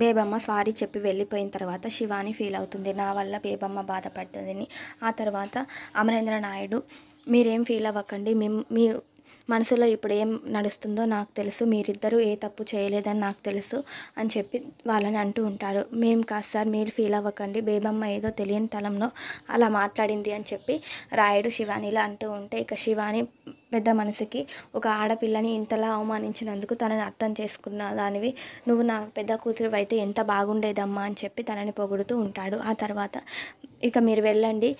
Bebamma sorry చెప్పి వెళ్ళిపోయిన తర్వాత శివాని ఫీల్ అవుతుంది నా వల్ల బేబమ్మ బాధపడ్డదని ఆ తర్వాత అమరేంద్ర నాయుడు మీరేం ఫీల్ అవ్వకండి మీ మనసులో ఇప్పుడు ఏం నడుస్తుందో నాకు తెలుసు మీరిద్దరూ ఏ తప్పు చేయలేదని నాకు తెలుసు అని చెప్పి వాళ్ళని అంటూ ఉంటాడు మేము కాదు సార్ మీరు ఫీల్ అవ్వకండి బేబమ్మ ఏదో తెలియని తలంలో అలా మాట్లాడింది అని చెప్పి రాయుడు శివానిలా అంటూ ఉంటే ఇక శివాని పెద్ద మనసుకి ఒక ఆడపిల్లని ఇంతలా అవమానించినందుకు తనని అర్థం చేసుకున్న దానివి నువ్వు నా పెద్ద కూతురు అయితే ఎంత బాగుండేదమ్మా అని చెప్పి తనని పొగుడుతూ ఉంటాడు ఆ తర్వాత ఇక మీరు వెళ్ళండి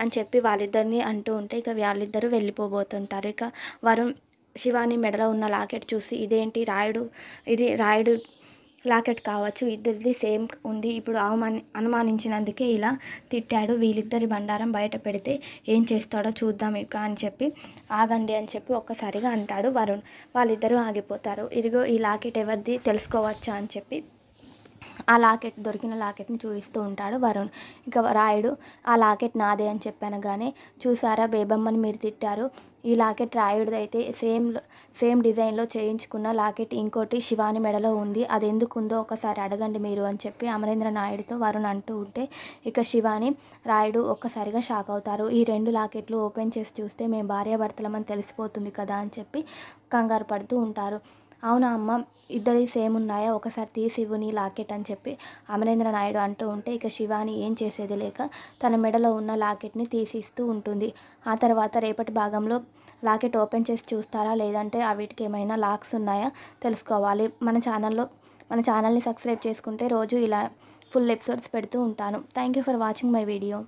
అని చెప్పి వాళ్ళిద్దరిని అంటూ ఉంటే ఇక వాళ్ళిద్దరూ వెళ్ళిపోబోతుంటారు ఇక వరుణ్ శివాని మెడలో ఉన్న లాకెట్ చూసి ఇదేంటి రాయుడు ఇది రాయుడు లాకెట్ కావచ్చు ఇద్దరిది సేమ్ ఉంది ఇప్పుడు అవమాని అనుమానించినందుకే ఇలా తిట్టాడు వీళ్ళిద్దరి బండారం బయట పెడితే ఏం చేస్తాడో చూద్దాం ఇక అని చెప్పి ఆగండి అని చెప్పి ఒక్కసారిగా అంటాడు వరుణ్ వాళ్ళిద్దరూ ఆగిపోతారు ఇదిగో ఈ లాకెట్ ఎవరిది తెలుసుకోవచ్చా అని చెప్పి ఆ లాకెట్ దొరికిన లాకెట్ని చూపిస్తూ ఉంటాడు వరుణ్ ఇక రాయుడు ఆ లాకెట్ నాదే అని చెప్పాను కానీ చూసారా బేబమ్మని మీరు తిట్టారు ఈ లాకెట్ రాయుడిదైతే అయితే సేమ్ సేమ్ డిజైన్లో చేయించుకున్న లాకెట్ ఇంకోటి శివాని మెడలో ఉంది అది ఎందుకు ఉందో ఒకసారి అడగండి మీరు అని చెప్పి అమరేంద్ర నాయుడుతో వరుణ్ అంటూ ఉంటే ఇక శివాని రాయుడు ఒక్కసారిగా షాక్ అవుతారు ఈ రెండు లాకెట్లు ఓపెన్ చేసి చూస్తే మేము భార్యాభర్తలమని తెలిసిపోతుంది కదా అని చెప్పి కంగారు పడుతూ ఉంటారు అవునా అమ్మ ఇద్దరి సేమ్ ఉన్నాయా ఒకసారి తీసి నీ లాకెట్ అని చెప్పి అమరేంద్ర నాయుడు అంటూ ఉంటే ఇక శివాని ఏం చేసేది లేక తన మెడలో ఉన్న లాకెట్ని తీసిస్తూ ఉంటుంది ఆ తర్వాత రేపటి భాగంలో లాకెట్ ఓపెన్ చేసి చూస్తారా లేదంటే ఆ వీటికి ఏమైనా లాక్స్ ఉన్నాయా తెలుసుకోవాలి మన ఛానల్లో మన ఛానల్ని సబ్స్క్రైబ్ చేసుకుంటే రోజు ఇలా ఫుల్ ఎపిసోడ్స్ పెడుతూ ఉంటాను thank you for watching my video